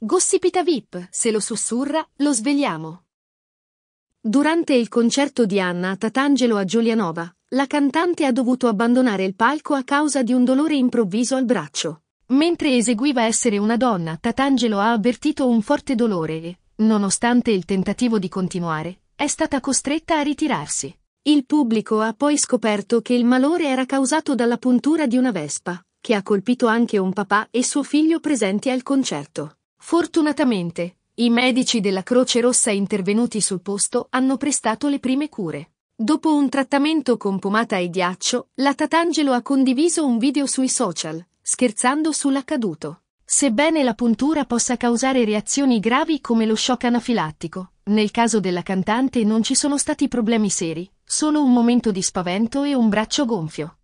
Gossipita VIP, se lo sussurra, lo svegliamo. Durante il concerto di Anna Tatangelo a Giulianova, la cantante ha dovuto abbandonare il palco a causa di un dolore improvviso al braccio. Mentre eseguiva Essere una donna, Tatangelo ha avvertito un forte dolore e, nonostante il tentativo di continuare, è stata costretta a ritirarsi. Il pubblico ha poi scoperto che il malore era causato dalla puntura di una vespa, che ha colpito anche un papà e suo figlio presenti al concerto. Fortunatamente, i medici della Croce Rossa intervenuti sul posto hanno prestato le prime cure. Dopo un trattamento con pomata e ghiaccio, la Tatangelo ha condiviso un video sui social, scherzando sull'accaduto. Sebbene la puntura possa causare reazioni gravi come lo shock anafilattico, nel caso della cantante non ci sono stati problemi seri, solo un momento di spavento e un braccio gonfio.